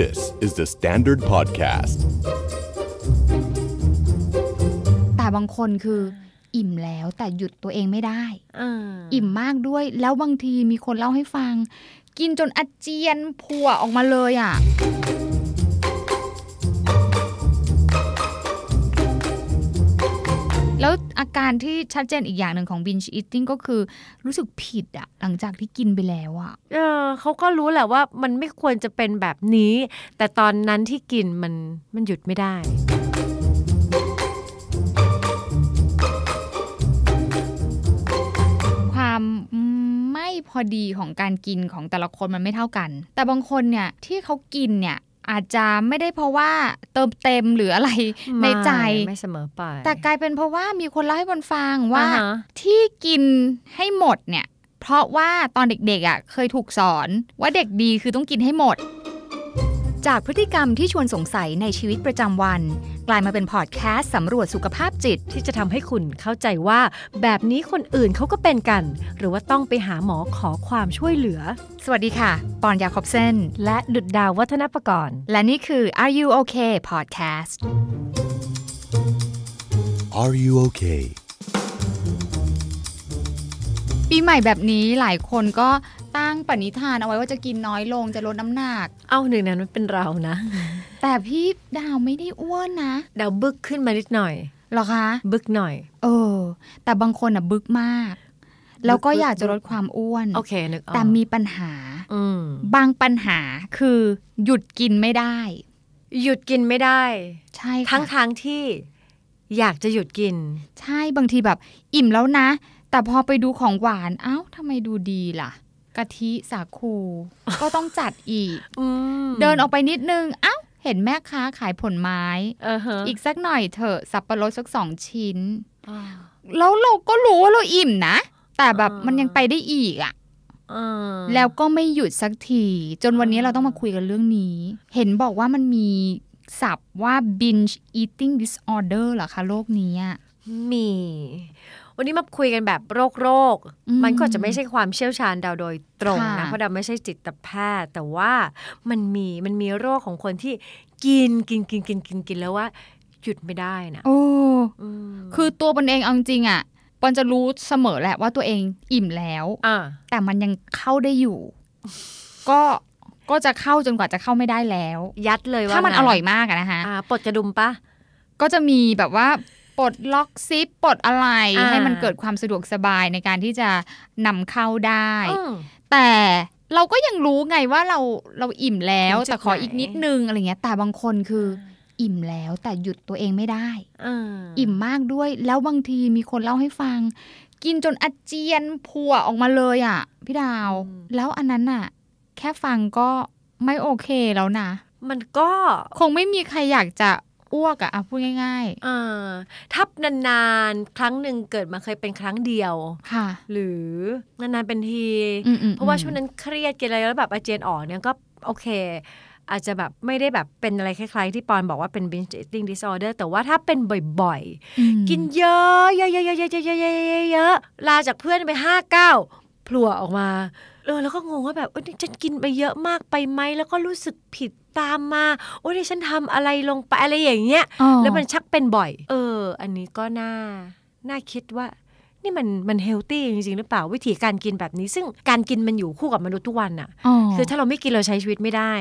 This is the Standard Podcast แต่บางคนคือ อิ่มแล้วแต่หยุดตัวเองไม่ได้อิ่มมากด้วยแล้วบางทีมีคนเล่าให้ฟัง กินจนอาเจียนพัวออกมาเลยอ่ะแล้วอาการที่ชัดเจนอีกอย่างหนึ่งของ binge eating ก็คือรู้สึกผิดอะหลังจากที่กินไปแล้วอะเออเขาก็รู้แหละว่ามันไม่ควรจะเป็นแบบนี้ แต่ตอนนั้นที่กินมัน มันหยุดไม่ได้ ความไม่พอดีของการกินของแต่ละคนมันไม่เท่ากัน แต่บางคนเนี่ย ที่เขากินเนี่ยอาจจะ ไม่ได้เพราะว่าเติมเต็มหรืออะไรในใจไม่เสมอไปแต่กลายเป็นเพราะว่ามีคนเล่าให้บนฟังว่า uh-huh. ที่กินให้หมดเนี่ยเพราะว่าตอนเด็กๆอะ่ะเคยถูกสอนว่าเด็กดีคือต้องกินให้หมดจากพฤติกรรมที่ชวนสงสัยในชีวิตประจำวัน กลายมาเป็นพอดแคสสำรวจสุขภาพจิตที่จะทำให้คุณเข้าใจว่า แบบนี้คนอื่นเขาก็เป็นกัน หรือว่าต้องไปหาหมอขอความช่วยเหลือ สวัสดีค่ะ ปอนยาคอบเซนและดุดดาววัฒนประกรณ์และนี่คือ Are You Okay Podcast Are You Okay ปีใหม่แบบนี้หลายคนก็ตั้งปณิธานเอาไว้ว่าจะกินน้อยลงจะลดน้ำหนัก เอาหนึ่งนั้นมันเป็นเรานะ แต่พี่ ดาวไม่ได้อ้วนนะดาวบึกขึ้นมานิดหน่อยหรอคะ บึกหน่อย เออ แต่บางคนอ่ะบึกมากแล้วก็อยากจะลดความอ้วน โอเคนึกออกแต่มีปัญหาบางปัญหาคือ หยุดกินไม่ได้ หยุดกินไม่ได้ ใช่ทั้งทางที่ อยากจะหยุดกิน ใช่บางทีแบบ อิ่มแล้วนะ แต่พอไปดูของหวาน เอา้าทำไมดูดีล่ะกะทิสาคูก็ต้องจัดอีกเดินออกไปนิดนึงอ้า เห็นแม่ค้าขายผลไม้อีกสักหน่อยเถอะสับปะรดสักสองชิ้นแล้วเราก็รู้ว่าเราอิ่มนะ แต่แบบมันยังไปได้อีกอ่ะแล้วก็ไม่หยุดสักที จนวันนี้เราต้องมาคุยกันเรื่องนี้ เห็นบอกว่ามันมีศัพท์ว่า binge eating disorder เหรอคะโรคนี้มีวันนี้มาคุยกันแบบโรคโรคมันก็จะไม่ใช่ความเชี่ยวชาญดาวโดยตรงนะเพราะดาวไม่ใช่จิตแพทย์แต่ว่ามันมีมันมีโรคของคนที่กินกินกินกินกินกินแล้วว่าหยุดไม่ได้นะโอ้คือตัวปนเองเอาจริงอะปนจะรู้เสมอแหละว่าตัวเองอิ่มแล้วแต่มันยังเข้าได้อยู่ ก็ก็จะเข้าจนกว่าจะเข้าไม่ได้แล้ว ยัดเลยว่าถ้ามันอร่อยมากอะนะคะปลดกระดุมปะก็จะมีแบบว่าปลดล็อกซิปปลดอะไร ให้มันเกิดความสะดวกสบายในการที่จะนำเข้าได้ แต่เราก็ยังรู้ไงว่าเราเราอิ่มแล้ว แต่ขออีกนิดนึงอะไรเงี้ย แต่บางคนคือ อิ่มแล้วแต่หยุดตัวเองไม่ได้อิ่มมากด้วยแล้วบางทีมีคนเล่าให้ฟัง กินจนอาเจียนพัวออกมาเลยอ่ะ พี่ดาว แล้วอันนั้นอ่ะ แค่ฟังก็ไม่โอเคแล้วนะ มันก็คงไม่มีใครอยากจะอ้วกอะพูดง่าย ๆอทับนาน ๆ ครั้งหนึ่งเกิดมาเคยเป็นครั้งเดียวค่ะหรือนาน ๆ เป็นที เพราะว่าช่วงนั้นเครียดกินอะไรแล้วแบบอาเจียนออกเนี่ยก็ โอเค อาจจะแบบไม่ได้แบบเป็นอะไรคล้าย ๆที่ปอนบอกว่าเป็น binge eating disorder แต่ว่าถ้าเป็นบ่อย ๆ กินเยอะเยอะเยอะเยอะเยอะเยอะเยอะลาจากเพื่อนไปห้าเก้าพลัวออกมาเออแล้วก็งงว่าแบบเออฉันกินไปเยอะมากไปไหมแล้วก็รู้สึกผิดตามมา โอ้ยฉันทำอะไรลงไป อะไรอย่างเงี้ยแล้วมันชักเป็นบ่อย เออ อันนี้ก็น่า น่าคิดว่านี่ มันมันเฮลตี้จริงๆหรือเปล่าวิธีการกินแบบนี้ ซึ่งการกินมันอยู่คู่กับมนุษย์ทุกวันอะ่ะคือถ้าเราไม่กินเราใช้ชีวิตไม่ได้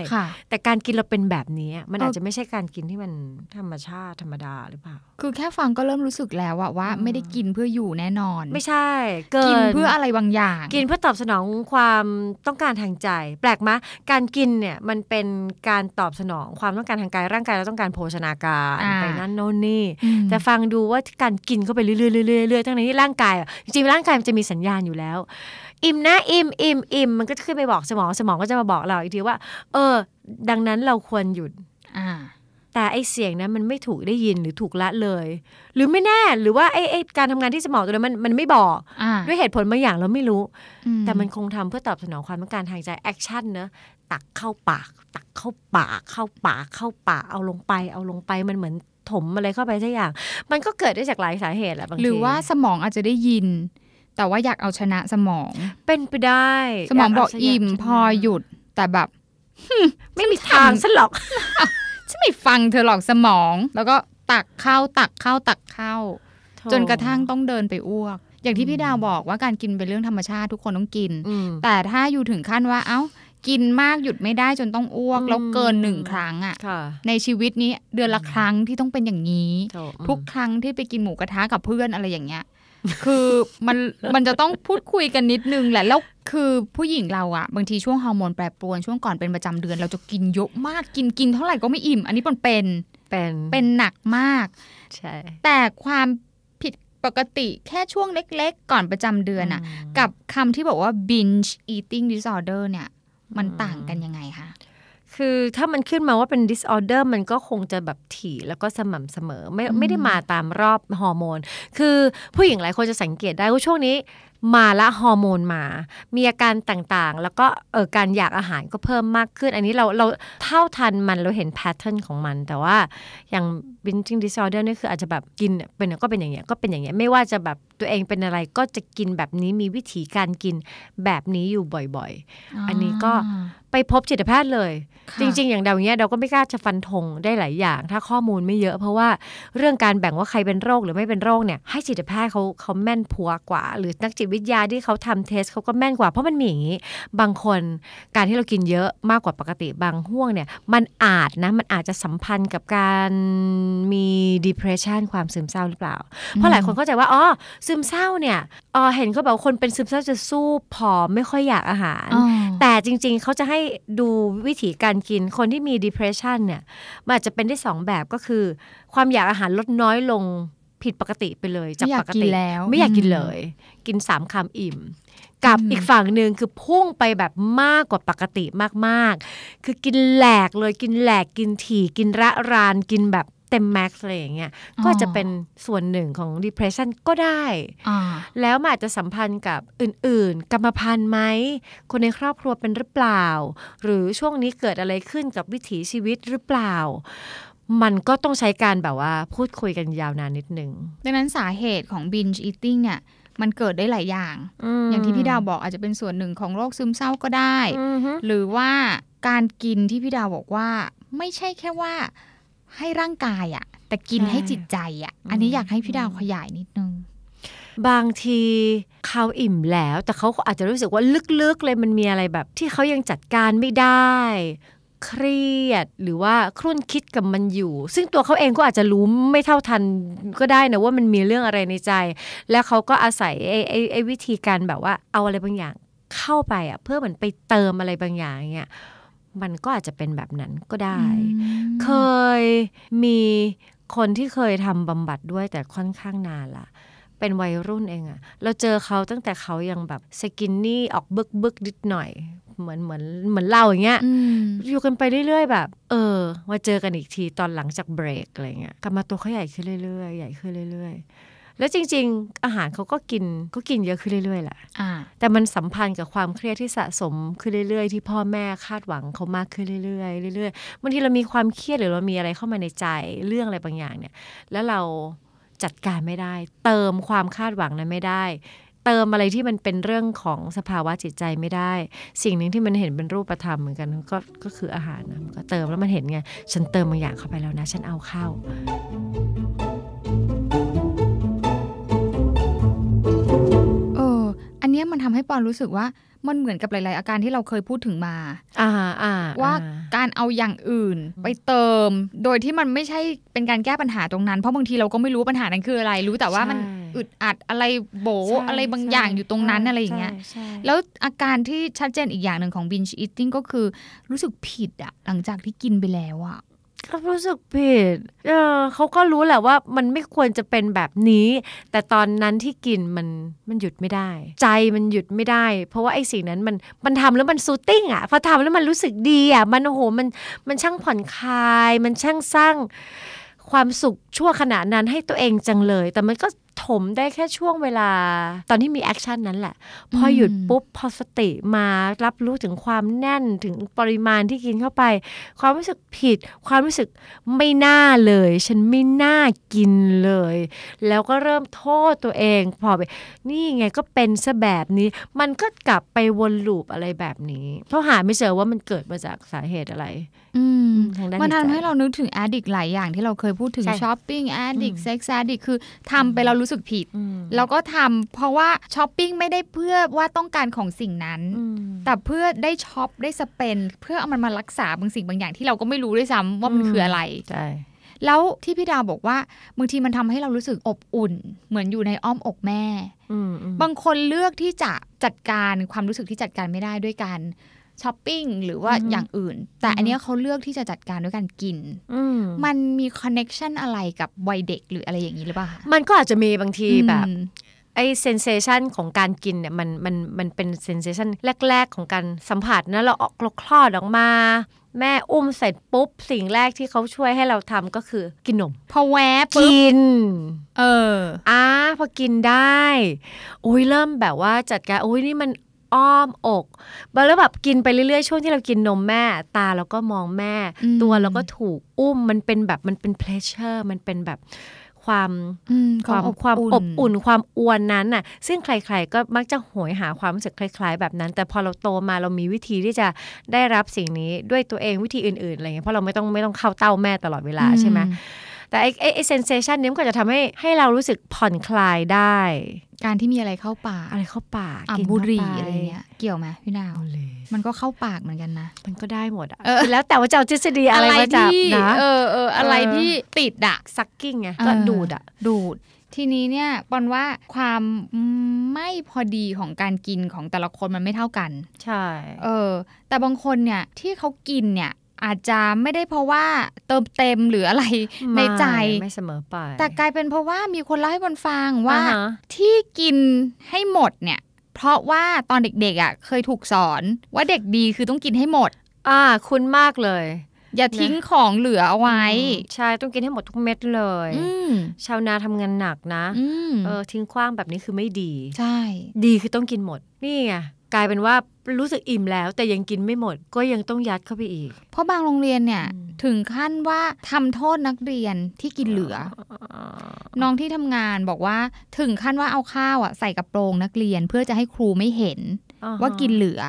แต่การกินเราเป็นแบบนี้มันอาจจะไม่ใช่การกินที่มันธรรมชาติธรรมดาหรือเปล่าคือแค่ฟังก็เริ่มรู้สึกแล้วอะว่าไม่ได้กินเพื่ออยู่แน่นอนไม่ใช่เกินเพื่ออะไรบางอย่าง กินเพื่อตอบสนองความต้องการทางใจ แปลกมะการกินเนี่ยมันเป็นการตอบสนองความต้องการทางกายร่างกายเราต้องการโภชนาการไปนั่นโน่นนี่แต่ฟังดูว่าการกินเข้าไปเรื่อยๆเรื่อยๆทั้งนี้ร่างกายายจริงๆร่างกายมันจะมีสัญญาณอยู่แล้ว อิ่มนะ อิ่มอิ่มอิ่มมันก็ขึ้นไปบอกสมองสมองก็จะมาบอกเราอีกทีว่า เออ ดังนั้นเราควรหยุดอ่าแต่ไอเสียงนั้นมันไม่ถูกได้ยินหรือถูกละเลย หรือไม่แน่หรือว่าไอไอการทำงานที่สมองตัวนั้นมันมันไม่บอกอด้วยเหตุผลบางอย่างเราไม่รู้ แต่มันคงทำเพื่อตอบสนองความต้องการทางใจแอคชั่นเนอะตักเข้าปาก ตักเข้าปากเข้าปากเข้าปากเอาลงไปเอาลงไปมันเหมือนถมอะไรเข้าไปสักอย่างมันก็เกิดได้จากหลายสาเหตุแหละบางที หรือว่าสมองอาจจะได้ยิน แต่ว่าอยากเอาชนะสมอง เป็นไปได้ สมองบอกอิ่มพอหยุด แต่แบบไม่มีทางฉันหรอกฉันไม่ฟังเธอหรอกสมอง แล้วก็ตักเข้า ตัก เข้า ตักเข้า จนกระทั่งต้องเดินไปอ้วก อย่างที่พี่ดาวบอกว่าการกินเป็นเรื่องธรรมชาติทุกคนต้องกิน แต่ถ้าอยู่ถึงขั้นว่าเอ้ากินมากหยุดไม่ได้จนต้องอ้วก แล้วเกินหนึ่งครั้งอะ่ะ ในชีวิตนี้เดือนละครั้งที่ต้องเป็นอย่างนี้ ทุกครั้งที่ไปกินหมูกระทะกับเพื่อนอะไรอย่างเงี้ย คือมันมันจะต้องพูดคุยกันนิดนึงแหละแล้วคือผู้หญิงเราอะบางทีช่วงฮอร์โมนแปรปรวน ช่วงก่อนเป็นประจำเดือน เราจะกินเยอะมากกินกินเท่าไหร่ก็ไม่อิ่ม อันนี้มันเป็นเป็นเป็นหนักมากใช่แต่ความผิดปกติแค่ช่วงเล็ก ๆ ก่อนประจำเดือนอะกับคำที่บอกว่า binge eating disorder เนี่ยมันต่างกันยังไงคะ คือถ้ามันขึ้นมาว่าเป็น disorder มันก็คงจะแบบถี่แล้วก็สม่ำเสมอ ไม่ไม่ได้มาตามรอบฮอร์โมน คือผู้หญิงหลายคนจะสังเกตได้ว่าช่วงนี้มาละฮอร์โมนมา มีอาการต่างๆ แล้วก็เออการอยากอาหารก็เพิ่มมากขึ้น อันนี้เราเราเท่าทันมันเราเห็นแพทเทิร์นของมัน แต่ว่าอย่างบินจิงดิซอเดอร์นี่คืออาจจะแบบกินเป็นก็เป็นอย่างเงี้ย ก็เป็นอย่างเงี้ย ไม่ว่าจะแบบตัวเองเป็นอะไรก็จะกินแบบนี้ มีวิธีการกินแบบนี้อยู่บ่อยๆ อันนี้ก็ไปพบจิตแพทย์เลย จริง ๆ อย่างเดาเนี้ยเราก็ไม่กล้าจะฟันธงได้หลายอย่าง ถ้าข้อมูลไม่เยอะ เพราะว่าเรื่องการแบ่งว่าใครเป็นโรคหรือไม่เป็นโรคเนี่ยให้จิตแพทย์เขาเขาแม่นพัวกว่าหรือนักจิตวิทยาที่เขาทำเทส เขาก็แม่นกว่า เพราะมันมีอย่างนี้ บางคน การที่เรากินเยอะมากกว่าปกติบางห่วงเนี่ย มันอาจนะมันอาจจะสัมพันธ์กับการมี depression ความซึมเศร้าหรือเปล่า เพราะหลายคนเข้าใจว่าอ๋อซึมเศร้าเนี่ยอ๋อเห็นเขาบอกคนเป็นซึมเศร้าจะสู้ผอมไม่ค่อยอยากอาหาร แต่จริงๆเขาจะให้ดูวิธีการกินคนที่มี depression เนี่ยมันอาจจะเป็นได้2แบบก็คือความอยากอาหารลดน้อยลงผิดปกติไปเลย จากปกติแล้วไม่อยากกินเลย กินสามคำอิ่ม กับอีกฝั่งหนึ่งคือพุ่งไปแบบมากกว่าปกติมากๆ คือกินแหลกเลยกินแหลกกินถี่กินระรานกินแบบเต็มแม็กซ์อะไรอย่างเงี้ยก็จะเป็นส่วนหนึ่งของ depression ก็ได้ แล้วมันอาจจะสัมพันธ์กับอื่นๆ กรรมพันธุ์ไหมคนในครอบครัวเป็นหรือเปล่า หรือช่วงนี้เกิดอะไรขึ้นกับวิถีชีวิตหรือเปล่ามันก็ต้องใช้การ แบบว่าพูดคุยกันยาวนานนิดนึงดังนั้นสาเหตุของ binge eating เนี่ยมันเกิดได้หลายอย่างออย่างที่พี่ดาวบอกอาจจะเป็นส่วนหนึ่งของโรคซึมเศร้าก็ได้ หรือว่าการกินที่พี่ดาวบอกว่า ไม่ใช่แค่ว่าให้ร่างกายอะแต่กินให้จิตใจอะอันนี้อยากให้พี่ดาวขยายนิดนึง บางทีเขาอิ่มแล้ว แต่เขาอาจจะรู้สึกว่าลึกๆ เลยมันมีอะไรแบบ ที่เขายังจัดการไม่ได้เครียดหรือว่าครุ่นคิดกับมันอยู่ ซึ่งตัวเขาเองก็อาจจะรู้ไม่เท่าทันก็ได้นะว่ามันมีเรื่องอะไรในใจ แล้วเขาก็อาศัยไอ้ไอ้ไอ้วิธีการแบบว่าเอาอะไรบางอย่างเข้าไปอ่ะเพื่อเหมือนไปเติมอะไรบางอย่างเงี้ยมันก็อาจจะเป็นแบบนั้นก็ได้ เคยมีคนที่เคยทำบำบัดด้วยแต่ค่อนข้างนานละเป็นวัยรุ่นเองอะเราเจอเขาตั้งแต่เขายังแบบสกินนี่ออกบึกบึกนิดหน่อยเหมือนเหมือนเหมือนเล่าอย่างเงี้ยอยู่กันไปเรื่อยๆ แบบ เออมาเจอกันอีกทีตอนหลังจากเบรกอะไรเงี้ยกลับมาตัวเขาใหญ่ขึ้นเรื่อยๆ ใหญ่ขึ้นเรื่อยๆแล้วจริง ๆอาหารเขาก็กินก็กินเยอะขึ้นเรื่อยๆแหละแต่มันสัมพันธ์กับความเครียดที่สะสมขึ้นเรื่อยๆ ที่พ่อแม่คาดหวังเขามากขึ้นเรื่อยๆเรื่อยๆบางทีเรามีความเครียดหรือเรามีอะไรเข้ามาในใจเรื่องอะไรบางอย่างเนี่ย แล้วเราจัดการไม่ได้ เติมความคาดหวังนั้นไม่ได้เติมอะไรที่มันเป็นเรื่องของสภาวะจิตใจไม่ได้ สิ่งหนึ่งที่มันเห็นเป็นรูปธรรมเหมือนกันก็ก็คืออาหารนะก็เติมแล้วมันเห็นไงฉันเติมบางอย่างเข้าไปแล้วนะ ฉันเอาเข้าเอออันนี้มันทำให้ปอนรู้สึกว่ามันเหมือนกับหลาย ๆ อาการที่เราเคยพูดถึงมา อ่าอ่าว่าการเอาอย่างอื่นไปเติม โดยที่มันไม่ใช่เป็นการแก้ปัญหาตรงนั้น เพราะบางทีเราก็ไม่รู้ปัญหานั้นคืออะไร รู้แต่ว่ามันอึดอัดอะไรโบอะไรบางอย่างอยู่ตรงนั้นอะไรอย่างเงี้ยแล้วอาการที่ชัดเจนอีกอย่างหนึ่งของ binge eating ก็คือรู้สึกผิดอะหลังจากที่กินไปแล้วอะก็รู้สึกผิดเออเขาก็รู้แหละว่า มันไม่ควรจะเป็นแบบนี้ แต่ตอนนั้นที่กินมันมันหยุดไม่ได้ ใจมันหยุดไม่ได้ เพราะว่าไอ้สิ่งนั้นมันมันทำแล้วมันซูติ้งอ่ะพอทำแล้วมันรู้สึกดีอ่ะมันโอ้โหมันมันช่างผ่อนคลาย มันช่างสร้างความสุขชั่วขณะนั้นให้ตัวเองจังเลย แต่มันก็ถมได้แค่ช่วงเวลาตอนที่มีแอคชั่นนั้นแหละ พอหยุดปุ๊บ พอสติมารับรู้ถึงความแน่นถึงปริมาณที่กินเข้าไป ความรู้สึกผิด ความรู้สึกไม่น่าเลย ฉันไม่น่ากินเลย แล้วก็เริ่มโทษตัวเอง พอไป นี่ไงก็เป็นซะแบบนี้ มันก็กลับไปวนลูปอะไรแบบนี้เราหาไม่เจอว่ามันเกิดมาจากสาเหตุอะไรมันทำให้เรานึกถึงแอดดิกหลายอย่าง ที่เราเคยพูดถึงช้อปปิ้งแอดดิกเซ็กซ์แอดดิกคือทำไปเรารู้สึกผิดแล้วก็ทำเพราะว่าช้อปปิ้งไม่ได้เพื่อว่าต้องการของสิ่งนั้นแต่เพื่อได้ช็อปได้สเปนเพื่อเอามันมารักษาบางสิ่งบางอย่างที่เราก็ไม่รู้ด้วยซ้ำว่ามันคืออะไรใช่แล้วที่พี่ดาวบอกว่าบางทีมันทำให้เรารู้สึกอบอุ่น เหมือนอยู่ในอ้อมอกแม่ บางคนเลือกที่จะจัดการความรู้สึกที่จัดการไม่ได้ด้วยการช้อปปิ้งหรือว่าอย่างอื่น แต่อันนี้เขาเลือกที่จะจัดการด้วยการกินมันมีคอนเน็ชันอะไรกับวัยเด็กหรืออะไรอย่างนี้หรือเปล่ามันก็อาจจะมีบางทีแบบ ไอเซนเซชันของการกินเนี่ย มันมันมันเป็นเซนเซชันแรก ๆ ของการสัมผัสนะเราออกเรคลอดออกมา แม่อุ้มเสร็จปุ๊บ สิ่งแรกที่เขาช่วยให้เราทำก็คือกินนมพอแวบกินเอออ่าพอกินได้ อุ้ยเริ่มแบบว่าจัดการอุ้ยนี่มันอ้อม อกแล้วแบบกินไปเรื่อยๆ ช่วงที่เรากินนมแม่ตาเราก็มองแม่ ตัวเราก็ถูกอุ้มมันเป็นแบบมันเป็นเพลชเชอร์มันเป็นแบบความความความอบอุ่นความอวนนั้นน่ะ ซึ่งใครๆก็มักจะโหยหาความรู้สึกคล้ายๆแบบนั้น แต่พอเราโตมาเรามีวิธีที่จะได้รับสิ่งนี้ด้วยตัวเองวิธีอื่นๆอะไรเงี้ยเพราะเราไม่ต้องไม่ต้องเข้าเต้าแม่ตลอดเวลาใช่ไหมแต่ไอ้ไอ้เซนเซชันนี้มันก็จะทำให้ให้เรารู้สึกผ่อนคลายได้ การที่มีอะไรเข้าปากอะไรเข้าปากกินบุหรี่อะไรเงี้ยเกี่ยวไหมพี่ดาว มันก็เข้าปากเหมือนกันนะมันก็ได้หมดอ่ะแล้วแต่ว่าเจ้าทฤษฎีอะไรมาจับนะเออเอออะไรที่ติดอะซักกิ้งไงก็ดูดอ่ะดูดทีนี้เนี่ยปอนว่าความไม่พอดีของการกินของแต่ละคนมันไม่เท่ากันใช่เออแต่บางคนเนี่ยที่เขากินเนี่ยอาจจะไม่ได้เพราะว่าเติมเต็มหรืออะไรในใจไม่เสมอไปแต่กลายเป็นเพราะว่ามีคนเล่าให้บนฟังว่าที่กินให้หมดเนี่ย เพราะว่าตอนเด็ก ๆอ่ะเคยถูกสอนว่าเด็กดีคือต้องกินให้หมด อ่า คุ้นมากเลย อย่าทิ้งของเหลือเอาไว้ ใช่ต้องกินให้หมดทุกเม็ดเลยชาวนาทำงานหนักนะเออทิ้งขว้างแบบนี้คือไม่ดี ใช่ ดีคือต้องกินหมดนี่ไงกลายเป็นว่ารู้สึกอิ่มแล้ว แต่ยังกินไม่หมด ก็ยังต้องยัดเข้าไปอีก เพราะบางโรงเรียนเนี่ยถึงขั้นว่าทำโทษนักเรียนที่กินเหลือน้องที่ทำงานบอกว่าถึงขั้นว่าเอาข้าวอ่ะใส่กระโปรงนักเรียนเพื่อจะให้ครูไม่เห็นว่ากินเหลือ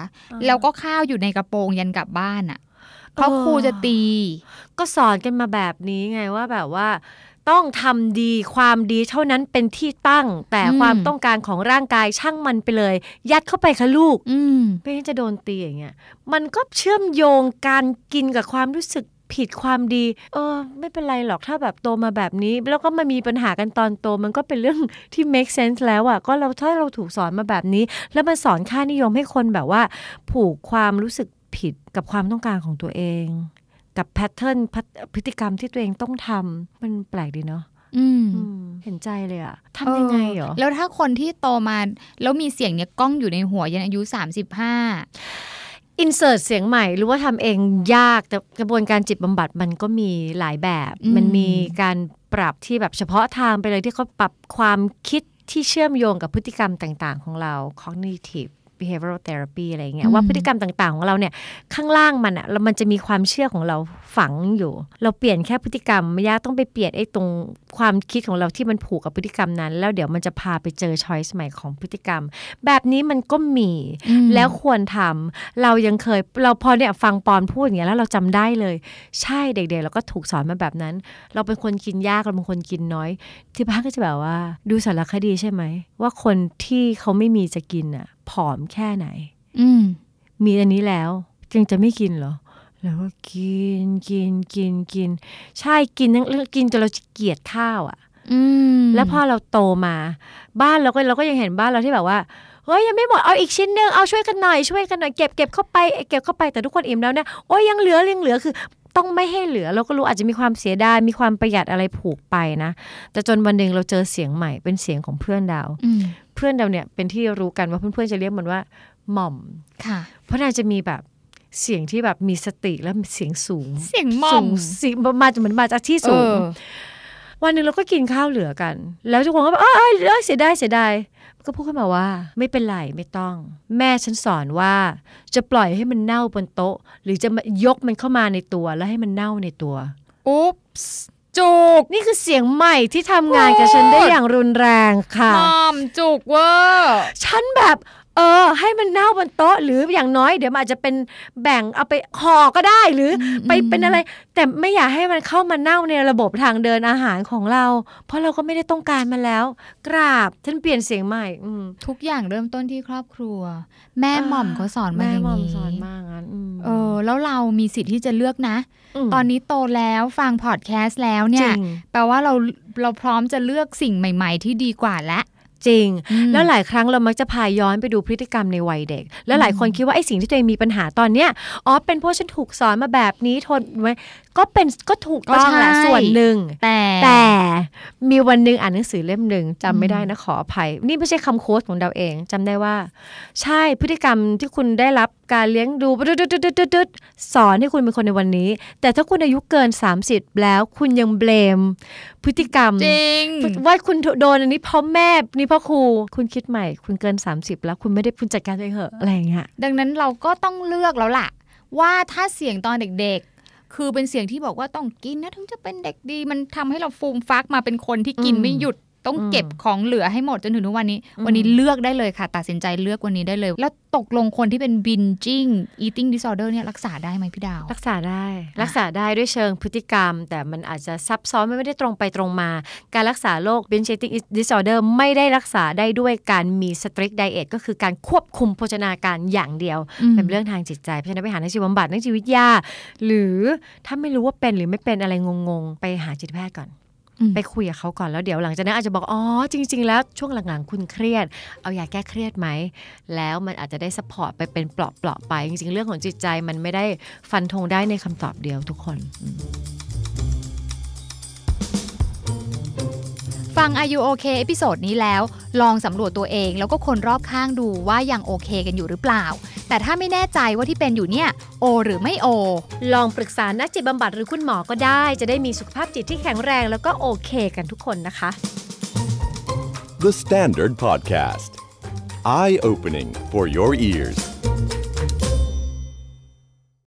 แล้วก็ข้าวอยู่ในกระโปรงยันกลับบ้านอ่ะ เพราะครูจะตี ก็สอนกันมาแบบนี้ไงว่าแบบว่าต้องทำ ดีความดี เท่านั้นเป็นที่ตั้งแต่ความต้องการของร่างกายช่างมันไปเลย ยัดเข้าไปค่ะลูกไม่งั้นจะโดนตีอย่างเงี้ยมันก็เชื่อมโยงการกินกับความรู้สึกผิดความดี เออ ไม่เป็นไรหรอกถ้าแบบโตมาแบบนี้ แล้วก็มามีปัญหากันตอนโต มันก็เป็นเรื่องที่ make sense แล้วอะ่ะก็เราถ้าเราถูกสอนมาแบบนี้ แล้วมันสอนค่านิยมให้คนแบบว่า ผูกความรู้สึกผิดกับความต้องการของตัวเองกับแพทเทิร์นพฤติกรรมที่ตัวเองต้องทำมันแปลกดีเนาะเห็นใจเลยอะทำยังไงเหรอ แล้วถ้าคนที่โตมา แล้วมีเสียงเนี้ยกล้องอยู่ในหัวยันอายุ 35อินเสิร์ตเสียงใหม่ หรือว่าทำเองยากแต่กระบวนการจิตบำบัดมันก็มีหลายแบบ มันมีการปรับที่แบบเฉพาะทางไปเลยที่เขาปรับความคิดที่เชื่อมโยงกับพฤติกรรมต่าง ๆของเรา cognitive behavioral therapy อะไรเงี้ยว่าพฤติกรรมต่าง ๆ ของเราเนี่ย ข้างล่างมันอะแล้วมันจะมีความเชื่อของเราฝังอยู่ เราเปลี่ยนแค่พฤติกรรมไม่ยากต้องไปเปลี่ยนไอ้ตรงความคิดของเราที่มันผูกกับพฤติกรรมนั้น แล้วเดี๋ยวมันจะพาไปเจอช้อยส์ใหม่ของพฤติกรรม แบบนี้มันก็มีแล้วควรทำ เรายังเคย เราพอเนี่ยฟังปอนพูดอย่างเงี้ยแล้วเราจำได้เลยใช่เด็กๆ เราก็ถูกสอนมาแบบนั้น เราเป็นคนกินยากเราเป็นคนกินน้อยที่บ้านก็จะแบบว่าดูสารคดีใช่ไหมว่าคนที่เขาไม่มีจะกินอ่ะผอมแค่ไหน อืมีอันนี้แล้วจึงจะไม่กินเหรอ แล้วก็กิน กิน กิน กิน ใช่ กินทั้งกินจนเราเกลียดข้าวอะ่ะแล้วพอเราโตมา บ้านเราก็เราก็ยังเห็นบ้านเราที่แบบว่า เฮ้ยยังไม่หมดเอาอีกชิ้นหนึ่งเอาช่วยกันหน่อยช่วยกันหน่อยเก็บเก็บเข้าไปเก็บเข้าไปแต่ทุกคนอิ่มแล้วเนี่ยโอ้ยยังเหลือยังเหลือคือ ต้องไม่ให้เหลือเราก็รู้อาจจะมีความเสียดายมีความประหยัดอะไรผูกไปนะแต่จนวันหนึ่งเราเจอเสียงใหม่เป็นเสียงของเพื่อนดาวเพื่อนเราเนี่ยเป็นที่รู้กันว่าเพื่อนๆจะเรียกมันว่า หม่อม ค่ะ เพราะนางจะมีแบบเสียงที่แบบมีสติและเสียงสูง เสียงหม่อมสีมาเหมือนมาจากที่สูง วันหนึ่งเราก็กินข้าวเหลือกัน แล้วทุกคนก็แบบเออเออเสียดายเสียดายก็พูดขึ้นมาว่า ไม่เป็นไรไม่ต้อง แม่ฉันสอนว่า จะปล่อยให้มันเน่าบนโต๊ะ หรือจะยกมันเข้ามาในตัวแล้วให้มันเน่าในตัวอุ๊บสจุก นี่คือเสียงใหม่ที่ทำงานกับฉันได้อย่างรุนแรงค่ะหมอมจุกเวอร์ฉันแบบเออ ให้มันเน่าบนโต๊ะหรืออย่างน้อยเดี๋ยวอาจจะเป็นแบ่งเอาไปห่อก็ได้หรือไปเป็นอะไร แต่ไม่อยากให้มันเข้ามาเน่าในระบบทางเดินอาหารของเรา เพราะเราก็ไม่ได้ต้องการมันแล้วกราบท่านเปลี่ยนเสียงใหม่ทุกอย่างเริ่มต้นที่ครอบครัว แม่หม่อมเขาสอนมาอย่างนี้สอนมางั้นเออ แล้วเรามีสิทธิ์ที่จะเลือกนะตอนนี้โตแล้วฟังพอดแคสต์แล้วเนี่ย แปลว่าเราเราพร้อมจะเลือกสิ่งใหม่ ๆ ที่ดีกว่าแล้วจริง แล้วหลายครั้งเรา มักจะพายย้อนไปดูพฤติกรรมในวัยเด็ก แล้วหลายคนคิดว่า ไอ้สิ่งที่ตัวเองมีปัญหาตอนเนี้ย อ๋อ เป็นเพราะฉันถูกสอนมาแบบนี้ทนไวก็เป็นก็ถูกต้องแหละ ส่วนหนึ่ง แต่แต่มีวันหนึ่งอ่านหนังสือเล่มหนึ่งจำไม่ได้นะขออภัย นี่ไม่ใช่คำโค้ดของเราเอง จำได้ว่า ใช่พฤติกรรมที่คุณได้รับการเลี้ยงดูสอนให้คุณเป็นคนในวันนี้ แต่ถ้าคุณอายุเกิน 30 แล้วคุณยังเบลม พฤติกรรมจริงว่าคุณโดนอันนี้เพราะแม่นี่เพราะครูคุณคิดใหม่ คุณเกิน30แล้ว คุณไม่ได้คุณจัดการตัวเองเหอะอะไรอย่างเงี้ยดังนั้นเราก็ต้องเลือกแล้วล่ะ ว่าถ้าเสี่ยงตอนเด็กคือเป็นเสียงที่บอกว่าต้องกินนะ ถึงจะเป็นเด็กดีมันทำให้เราฟูมฟักมาเป็นคนที่กินไม่หยุดต้องเก็บของเหลือให้หมด จนถึงทุกวันนี้ วันนี้เลือกได้เลยค่ะตัดสินใจเลือกวันนี้ได้เลย แล้วตกลงคนที่เป็นบินจิ้งอีติ้งดิสออเดอร์เนี่ยรักษาได้ไหมพี่ดาวรักษาได้รักษาได้ด้วยเชิงพฤติกรรม แต่มันอาจจะซับซ้อนไม่ได้ตรงไปตรงมา การรักษาโรคบินจิ้งดิสออเดอร์ไม่ได้รักษาได้ด้วยการมีสตรีทไดเอทก็คือการควบคุมโภชนาการอย่างเดียวเป็นเรื่องทางจิตใจเพราะฉะนั้นไปหานากจิตบำบัดนากจิตวิทยา หรือถ้าไม่รู้ว่าเป็นหรือไม่เป็นอะไรงงๆไปหาจิตแพทย์ก่อนไปคุยกับเขาก่อนแล้วเดี๋ยวหลังจากนั้นอาจจะบอกอ๋อจริง ๆแล้วช่วงหลังๆคุณเครียดเอาอยาแก้เครียดไหม แล้วมันอาจจะได้สปอร์ตไปเป็นเปลาะๆไปจริง ๆ เรื่องของจิตใจมันไม่ได้ฟันธงได้ในคำตอบเดียวทุกคนฟัง Are You OK เอพิโซดนี้แล้ว ลองสำรวจตัวเองแล้วก็คนรอบข้างดูว่ายังโอเคกันอยู่หรือเปล่า แต่ถ้าไม่แน่ใจว่าที่เป็นอยู่เนี่ย โอหรือไม่โอ ลองปรึกษานักจิตบำบัดหรือคุณหมอก็ได้ จะได้มีสุขภาพจิตที่แข็งแรงแล้วก็โอเคกันทุกคนนะคะ The Standard Podcast Eye Opening for Your Ears